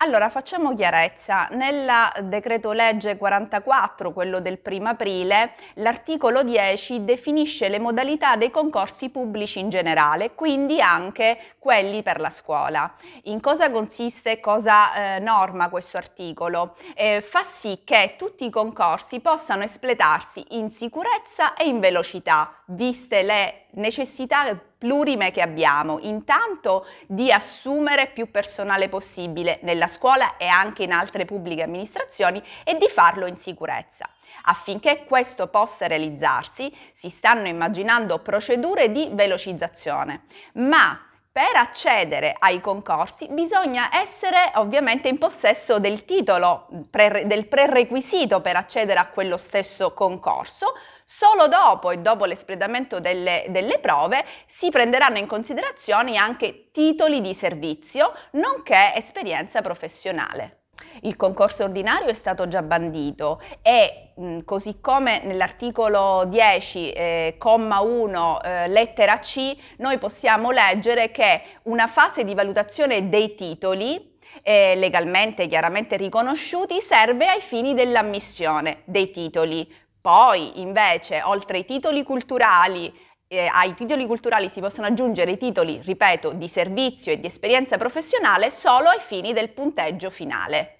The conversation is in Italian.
Allora, facciamo chiarezza. Nel decreto legge 44, quello del 1 aprile, l'articolo 10 definisce le modalità dei concorsi pubblici in generale, quindi anche quelli per la scuola. In cosa consiste e cosa eh, norma questo articolo? Eh, fa sì che tutti i concorsi possano espletarsi in sicurezza e in velocità, viste le necessità plurime che abbiamo, intanto di assumere più personale possibile nella scuola e anche in altre pubbliche amministrazioni e di farlo in sicurezza. Affinché questo possa realizzarsi si stanno immaginando procedure di velocizzazione, ma per accedere ai concorsi bisogna essere ovviamente in possesso del titolo, del prerequisito per accedere a quello stesso concorso, Solo dopo e dopo l'espletamento delle, delle prove si prenderanno in considerazione anche titoli di servizio, nonché esperienza professionale. Il concorso ordinario è stato già bandito e così come nell'articolo 10, eh, comma 1, eh, lettera C, noi possiamo leggere che una fase di valutazione dei titoli eh, legalmente chiaramente riconosciuti serve ai fini dell'ammissione dei titoli poi invece, oltre ai titoli culturali, eh, ai titoli culturali si possono aggiungere i titoli, ripeto, di servizio e di esperienza professionale solo ai fini del punteggio finale.